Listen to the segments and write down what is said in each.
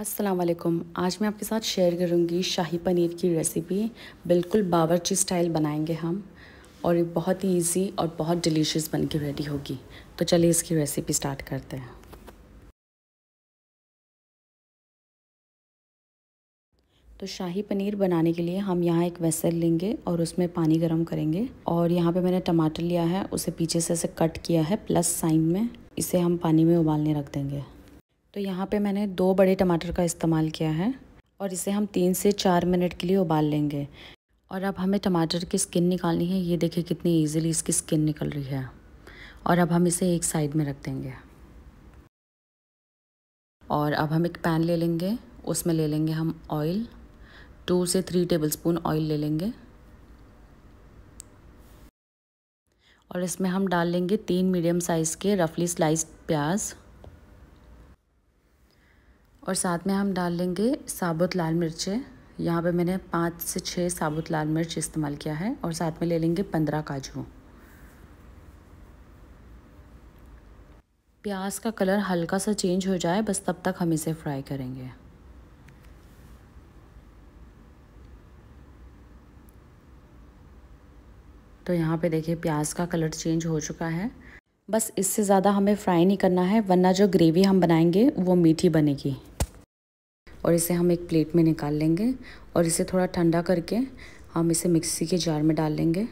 वालेकुम आज मैं आपके साथ शेयर करूंगी शाही पनीर की रेसिपी बिल्कुल बावरची स्टाइल बनाएंगे हम और ये बहुत ही ईजी और बहुत डिलीशियस बन के रेडी होगी तो चलिए इसकी रेसिपी स्टार्ट करते हैं तो शाही पनीर बनाने के लिए हम यहाँ एक वेसल लेंगे और उसमें पानी गर्म करेंगे और यहाँ पे मैंने टमाटर लिया है उसे पीछे से ऐसे कट किया है प्लस साइन में इसे हम पानी में उबालने रख देंगे तो यहाँ पे मैंने दो बड़े टमाटर का इस्तेमाल किया है और इसे हम तीन से चार मिनट के लिए उबाल लेंगे और अब हमें टमाटर की स्किन निकालनी है ये देखिए कितनी ईजिली इसकी स्किन निकल रही है और अब हम इसे एक साइड में रख देंगे और अब हम एक पैन ले लेंगे उसमें ले लेंगे हम ऑयल टू से थ्री टेबलस्पून ऑयल ले लेंगे और इसमें हम डाल लेंगे तीन मीडियम साइज़ के रफली स्लाइस प्याज़ और साथ में हम डाल लेंगे साबुत लाल मिर्चें यहाँ पे मैंने पाँच से छः साबुत लाल मिर्च इस्तेमाल किया है और साथ में ले लेंगे पंद्रह काजू प्याज का कलर हल्का सा चेंज हो जाए बस तब तक हम इसे फ्राई करेंगे तो यहाँ पे देखिए प्याज का कलर चेंज हो चुका है बस इससे ज़्यादा हमें फ्राई नहीं करना है वरना जो ग्रेवी हम बनाएंगे वो मीठी बनेगी और इसे हम एक प्लेट में निकाल लेंगे और इसे थोड़ा ठंडा करके हम इसे मिक्सी के जार में डाल लेंगे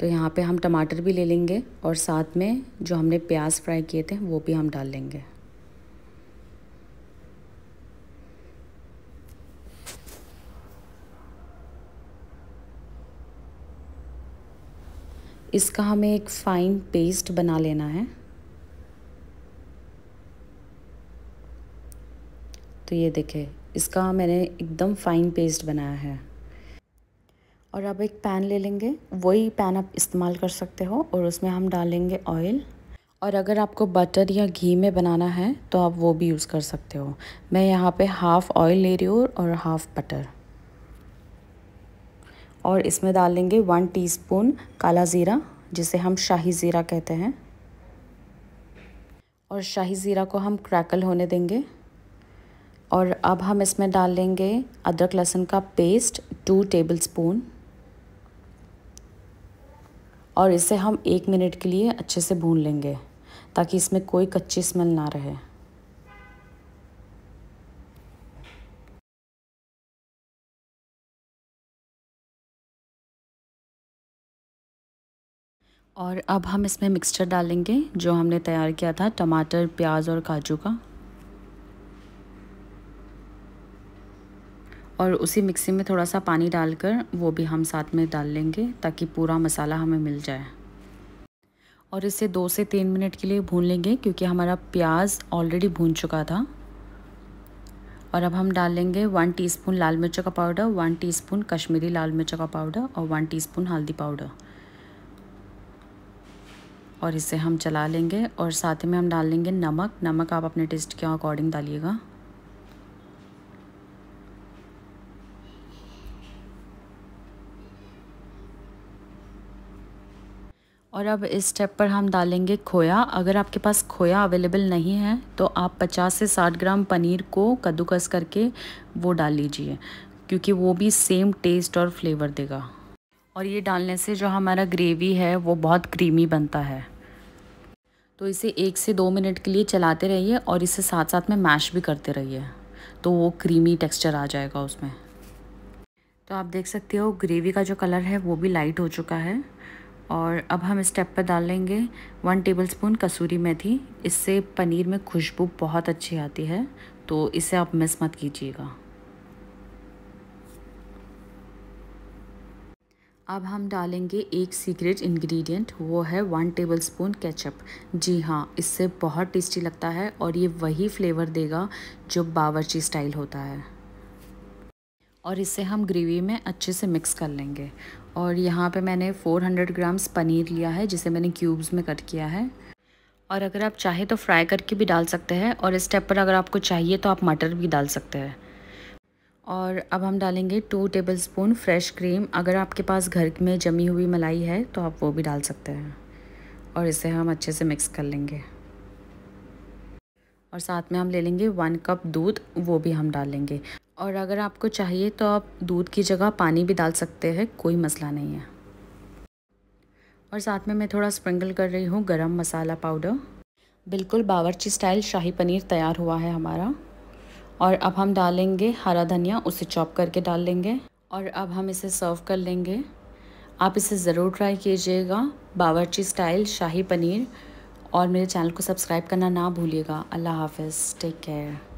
तो यहाँ पे हम टमाटर भी ले लेंगे और साथ में जो हमने प्याज फ्राई किए थे वो भी हम डाल लेंगे इसका हमें एक फ़ाइन पेस्ट बना लेना है तो ये देखे इसका मैंने एकदम फ़ाइन पेस्ट बनाया है और अब एक पैन ले लेंगे वही पैन आप इस्तेमाल कर सकते हो और उसमें हम डालेंगे ऑयल और अगर आपको बटर या घी में बनाना है तो आप वो भी यूज़ कर सकते हो मैं यहाँ पे हाफ़ ऑयल ले रही हूँ और हाफ़ बटर और इसमें डालेंगे वन टीस्पून काला ज़ीरा जिसे हम शाही ज़ीरा कहते हैं और शाही ज़ीरा को हम क्रैकल होने देंगे और अब हम इसमें डाल लेंगे अदरक लहसुन का पेस्ट टू टेबलस्पून और इसे हम एक मिनट के लिए अच्छे से भून लेंगे ताकि इसमें कोई कच्ची स्मेल ना रहे और अब हम इसमें मिक्सचर डालेंगे जो हमने तैयार किया था टमाटर प्याज और काजू का और उसी मिक्सी में थोड़ा सा पानी डालकर वो भी हम साथ में डाल लेंगे ताकि पूरा मसाला हमें मिल जाए और इसे दो से तीन मिनट के लिए भून लेंगे क्योंकि हमारा प्याज ऑलरेडी भून चुका था और अब हम डाल लेंगे वन टीस्पून लाल मिर्च का पाउडर वन टीस्पून कश्मीरी लाल मिर्च का पाउडर और वन टीस्पून हल्दी पाउडर और इसे हम चला लेंगे और साथ में हम डाल लेंगे नमक नमक आप अपने टेस्ट के अकॉर्डिंग डालिएगा और अब इस स्टेप पर हम डालेंगे खोया अगर आपके पास खोया अवेलेबल नहीं है तो आप 50 से 60 ग्राम पनीर को कद्दूकस करके वो डाल लीजिए क्योंकि वो भी सेम टेस्ट और फ्लेवर देगा और ये डालने से जो हमारा ग्रेवी है वो बहुत क्रीमी बनता है तो इसे एक से दो मिनट के लिए चलाते रहिए और इसे साथ साथ में मैश भी करते रहिए तो वो क्रीमी टेक्स्चर आ जाएगा उसमें तो आप देख सकते हो ग्रेवी का जो कलर है वो भी लाइट हो चुका है और अब हम स्टेप पर डाल लेंगे one tablespoon kasuri methi इससे पनीर में खुशबू बहुत अच्छी आती है तो इसे आप मिस मत कीजिएगा अब हम डालेंगे एक सीक्रेट इंग्रेडिएंट वो है वन टेबल स्पून केचप जी हाँ इससे बहुत टेस्टी लगता है और ये वही फ्लेवर देगा जो बावर्ची स्टाइल होता है और इसे हम ग्रेवी में अच्छे से मिक्स कर लेंगे और यहाँ पे मैंने 400 ग्राम्स पनीर लिया है जिसे मैंने क्यूब्स में कट किया है और अगर आप चाहे तो फ्राई करके भी डाल सकते हैं और इस स्टेप पर अगर आपको चाहिए तो आप मटर भी डाल सकते हैं और अब हम डालेंगे टू टेबलस्पून फ्रेश क्रीम अगर आपके पास घर में जमी हुई मलाई है तो आप वो भी डाल सकते हैं और इसे हम अच्छे से मिक्स कर लेंगे और साथ में हम ले लेंगे वन कप दूध वो भी हम डाल लेंगे और अगर आपको चाहिए तो आप दूध की जगह पानी भी डाल सकते हैं कोई मसला नहीं है और साथ में मैं थोड़ा स्प्रिंकल कर रही हूँ गरम मसाला पाउडर बिल्कुल बावरची स्टाइल शाही पनीर तैयार हुआ है हमारा और अब हम डालेंगे हरा धनिया उसे चॉप करके डाल लेंगे और अब हम इसे सर्व कर लेंगे आप इसे ज़रूर ट्राई कीजिएगा बावरची स्टाइल शाही पनीर और मेरे चैनल को सब्सक्राइब करना ना भूलिएगा अल्लाह हाफिज़ टेक केयर